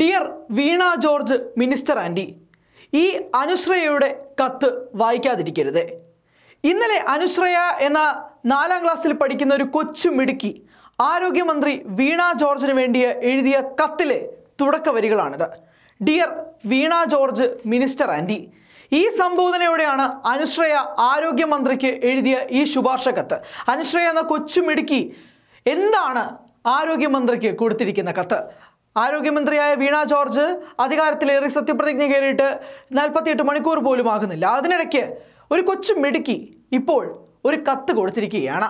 dear Veena George minister aunty ഈ അനുശ്രയയുടെ കത്ത് വായിക്കാതിരിക്കരുത് ഇന്നലെ അനുശ്രയ എന്ന നാലാം ക്ലാസ്സിൽ പഠിക്കുന്ന ഒരു കൊച്ചു മിടുക്കി ആരോഗ്യമന്ത്രി വീണ ജോർജിന് വേണ്ടി എഴുതിയ കത്തിലെ തുടക്ക വരികളാണിത് dear Veena George minister aunty ഈ സംബോധനയോടെയാണ് അനുശ്രയ ആരോഗ്യമന്ത്രിക്ക് എഴുതിയ ഈ ശുപാർശ കത്ത് അനുശ്രയ എന്ന കൊച്ചു മിടുക്കി എന്താണ് ആരോഗ്യമന്ത്രിക്ക് കൊടുത്തിരിക്കുന്ന കത്ത് ആരോഗ്യമന്ത്രിയായ വീണ ജോർജ് അധികാരത്തിലേറി സത്യപ്രതിജ്ഞ കയറിയിട്ട് നാൽപ്പത്തിയെട്ട് മണിക്കൂർ പോലും ആകുന്നില്ല അതിനിടയ്ക്ക് ഒരു കൊച്ചു മിടുക്കി ഇപ്പോൾ ഒരു കത്ത് കൊടുത്തിരിക്കുകയാണ്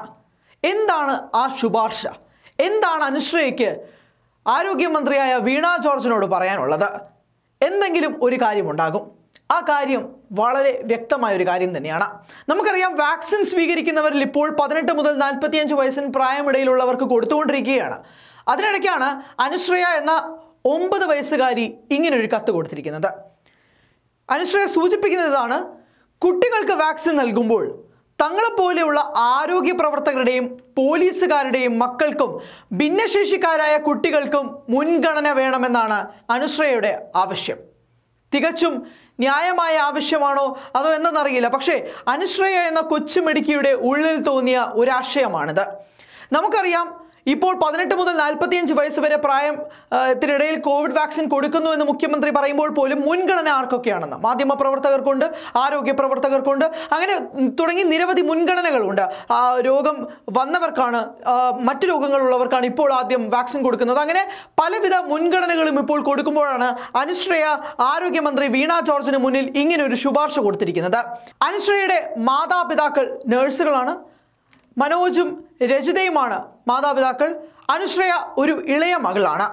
എന്താണ് ആ ശുപാർശ എന്താണ് അനുശ്രയയ്ക്ക് ആരോഗ്യമന്ത്രിയായ വീണ ജോർജിനോട് പറയാനുള്ളത് എന്തെങ്കിലും ഒരു കാര്യമുണ്ടാകും ആ കാര്യം വളരെ വ്യക്തമായ ഒരു കാര്യം തന്നെയാണ് നമുക്കറിയാം വാക്സിൻ സ്വീകരിക്കുന്നവരിൽ ഇപ്പോൾ പതിനെട്ട് മുതൽ നാൽപ്പത്തിയഞ്ച് വയസ്സിന് പ്രായമിടയിലുള്ളവർക്ക് കൊടുത്തുകൊണ്ടിരിക്കുകയാണ് അതിനിടയ്ക്കാണ് അനുശ്രയ എന്ന ഒമ്പത് വയസ്സുകാരി ഇങ്ങനൊരു കത്ത് കൊടുത്തിരിക്കുന്നത് അനുശ്രയ സൂചിപ്പിക്കുന്നത് ഇതാണ് കുട്ടികൾക്ക് വാക്സിൻ നൽകുമ്പോൾ തങ്ങളെപ്പോലെയുള്ള ആരോഗ്യ പ്രവർത്തകരുടെയും പോലീസുകാരുടെയും മക്കൾക്കും ഭിന്നശേഷിക്കാരായ കുട്ടികൾക്കും മുൻഗണന വേണമെന്നാണ് അനുശ്രയയുടെ ആവശ്യം തികച്ചും ന്യായമായ ആവശ്യമാണോ അതോ എന്തെന്നറിയില്ല പക്ഷേ അനുശ്രയ എന്ന കൊച്ചുമെടുക്കിയുടെ ഉള്ളിൽ തോന്നിയ ഒരാശയമാണിത് നമുക്കറിയാം ഇപ്പോൾ പതിനെട്ട് മുതൽ നാൽപ്പത്തിയഞ്ച് വയസ്സ് വരെ പ്രായത്തിനിടയിൽ കോവിഡ് വാക്സിൻ കൊടുക്കുന്നു എന്ന് മുഖ്യമന്ത്രി പറയുമ്പോൾ പോലും മുൻഗണന ആർക്കൊക്കെയാണെന്ന് മാധ്യമ പ്രവർത്തകർക്കുണ്ട് ആരോഗ്യ പ്രവർത്തകർക്കുണ്ട് അങ്ങനെ തുടങ്ങി നിരവധി മുൻഗണനകളുണ്ട് ആ രോഗം വന്നവർക്കാണ് മറ്റു രോഗങ്ങളുള്ളവർക്കാണ് ഇപ്പോൾ ആദ്യം വാക്സിൻ കൊടുക്കുന്നത് അങ്ങനെ പലവിധ മുൻഗണനകളും ഇപ്പോൾ കൊടുക്കുമ്പോഴാണ് അനുശ്രയ ആരോഗ്യമന്ത്രി വീണ ജോർജിന് മുന്നിൽ ഇങ്ങനെ ഒരു ശുപാർശ കൊടുത്തിരിക്കുന്നത് അനുശ്രയയുടെ മാതാപിതാക്കൾ നഴ്സുകളാണ് മനോജും രജിതയുമാണ് മാതാപിതാക്കൾ അനുശ്രയ ഒരു ഇളയ മകളാണ്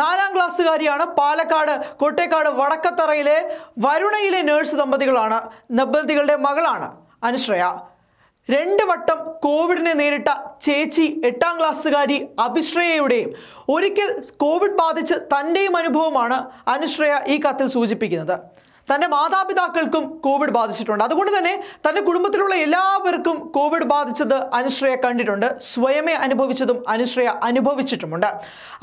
നാലാം ക്ലാസ്സുകാരിയാണ് പാലക്കാട് കോട്ടേക്കാട് വടക്കത്തറയിലെ വരുണയിലെ നേഴ്സ് ദമ്പതികളാണ് ദമ്പതികളുടെ മകളാണ് അനുശ്രയ രണ്ട് വട്ടം കോവിഡിനെ നേരിട്ട ചേച്ചി എട്ടാം ക്ലാസ്സുകാരി അഭിശ്രയയുടെയും ഒരിക്കൽ കോവിഡ് ബാധിച്ച് തൻ്റെയും അനുഭവമാണ് അനുശ്രയ ഈ കത്തിൽ സൂചിപ്പിക്കുന്നത് തൻ്റെ മാതാപിതാക്കൾക്കും കോവിഡ് ബാധിച്ചിട്ടുണ്ട് അതുകൊണ്ട് തന്നെ തൻ്റെ കുടുംബത്തിലുള്ള എല്ലാവർക്കും കോവിഡ് ബാധിച്ചത് അനുശ്രയ കണ്ടിട്ടുണ്ട് സ്വയമേ അനുഭവിച്ചതും അനുശ്രയ അനുഭവിച്ചിട്ടുമുണ്ട്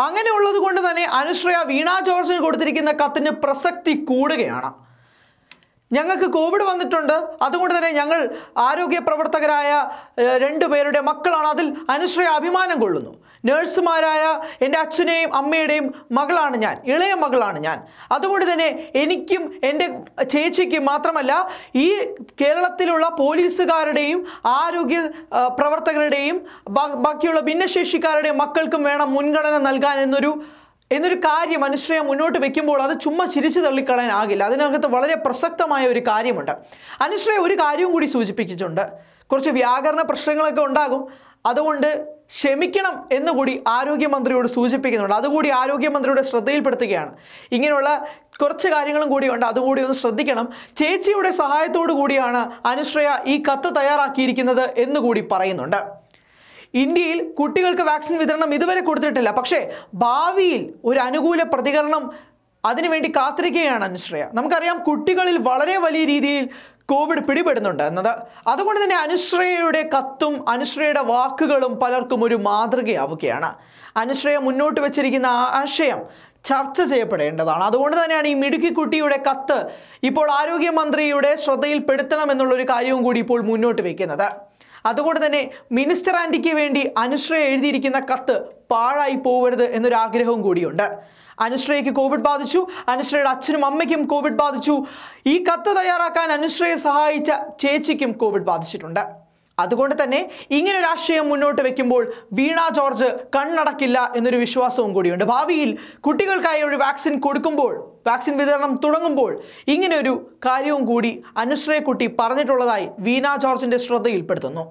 അങ്ങനെയുള്ളത് കൊണ്ട് തന്നെ അനുശ്രയ വീണ ജോർജിന് കൊടുത്തിരിക്കുന്ന കത്തിന് പ്രസക്തി കൂടുകയാണ് ഞങ്ങൾക്ക് കോവിഡ് വന്നിട്ടുണ്ട് അതുകൊണ്ട് തന്നെ ഞങ്ങൾ ആരോഗ്യ പ്രവർത്തകരായ രണ്ടു പേരുടെ മക്കളാണ് അതിൽ അനുശ്രയ അഭിമാനം കൊള്ളുന്നു നേഴ്സുമാരായ എൻ്റെ അച്ഛനെയും അമ്മയുടെയും മകളാണ് ഞാൻ ഇളയ മകളാണ് ഞാൻ അതുകൊണ്ട് തന്നെ എനിക്കും എൻ്റെ ചേച്ചിക്കും മാത്രമല്ല ഈ കേരളത്തിലുള്ള പോലീസുകാരുടെയും ആരോഗ്യ പ്രവർത്തകരുടെയും ബാക്കിയുള്ള ഭിന്നശേഷിക്കാരുടെയും മക്കൾക്കും വേണം മുൻഗണന നൽകാൻ എന്നൊരു എന്നൊരു കാര്യം മനുഷ്യരെ മുന്നോട്ട് വെക്കുമ്പോൾ അത് ചുമ്മാ ചിരിച്ചു തള്ളിക്കളയാനാകില്ല അതിനകത്ത് വളരെ പ്രസക്തമായ ഒരു കാര്യമുണ്ട് അനുശ്രയ ഒരു കാര്യവും കൂടി സൂചിപ്പിച്ചിട്ടുണ്ട് കുറച്ച് വ്യാകരണ പ്രശ്നങ്ങളൊക്കെ ഉണ്ടാകും അതുകൊണ്ട് ക്ഷമിക്കണം എന്നുകൂടി ആരോഗ്യമന്ത്രിയോട് സൂചിപ്പിക്കുന്നുണ്ട് അതുകൂടി ആരോഗ്യമന്ത്രിയുടെ ശ്രദ്ധയിൽപ്പെടുത്തുകയാണ് ഇങ്ങനെയുള്ള കുറച്ച് കാര്യങ്ങളും കൂടിയുണ്ട് അതുകൂടി ഒന്ന് ശ്രദ്ധിക്കണം ചേച്ചിയുടെ സഹായത്തോടു കൂടിയാണ് അനുശ്രയ ഈ കത്ത് തയ്യാറാക്കിയിരിക്കുന്നത് എന്നുകൂടി പറയുന്നുണ്ട് ഇന്ത്യയിൽ കുട്ടികൾക്ക് വാക്സിൻ വിതരണം ഇതുവരെ കൊടുത്തിട്ടില്ല പക്ഷേ ഭാവിയിൽ ഒരു അനുകൂല പ്രതികരണം അതിനുവേണ്ടി കാത്തിരിക്കുകയാണ് അനുശ്രയ നമുക്കറിയാം കുട്ടികളിൽ വളരെ വലിയ രീതിയിൽ കോവിഡ് പിടിപെടുന്നുണ്ട് എന്നത് അതുകൊണ്ട് തന്നെ അനുശ്രയയുടെ കത്തും അനുശ്രയയുടെ വാക്കുകളും പലർക്കും ഒരു മാതൃകയാവുകയാണ് അനുശ്രയ മുന്നോട്ട് വച്ചിരിക്കുന്ന ആശയം ചർച്ച ചെയ്യപ്പെടേണ്ടതാണ് അതുകൊണ്ട് തന്നെയാണ് ഈ മിടുക്കി കുട്ടിയുടെ കത്ത് ഇപ്പോൾ ആരോഗ്യമന്ത്രിയുടെ എന്നുള്ളൊരു കാര്യവും കൂടി ഇപ്പോൾ മുന്നോട്ട് വയ്ക്കുന്നത് അതുകൊണ്ട് തന്നെ മിനിസ്റ്റർ ആൻറ്റിക്ക് വേണ്ടി അനുശ്രയ എഴുതിയിരിക്കുന്ന കത്ത് പാഴായി പോകരുത് എന്നൊരു ആഗ്രഹവും കൂടിയുണ്ട് അനുശ്രയയ്ക്ക് കോവിഡ് ബാധിച്ചു അനുശ്രയുടെ അച്ഛനും അമ്മയ്ക്കും കോവിഡ് ബാധിച്ചു ഈ കത്ത് തയ്യാറാക്കാൻ അനുശ്രയെ സഹായിച്ച ചേച്ചിക്കും കോവിഡ് ബാധിച്ചിട്ടുണ്ട് അതുകൊണ്ട് തന്നെ ഇങ്ങനൊരു ആശയം മുന്നോട്ട് വെക്കുമ്പോൾ വീണ ജോർജ് കണ്ണടക്കില്ല എന്നൊരു വിശ്വാസവും കൂടിയുണ്ട് ഭാവിയിൽ കുട്ടികൾക്കായി ഒരു വാക്സിൻ കൊടുക്കുമ്പോൾ വാക്സിൻ വിതരണം തുടങ്ങുമ്പോൾ ഇങ്ങനെയൊരു കാര്യവും കൂടി അനുശ്രയക്കുട്ടി പറഞ്ഞിട്ടുള്ളതായി വീണ ജോർജിന്റെ ശ്രദ്ധയിൽപ്പെടുത്തുന്നു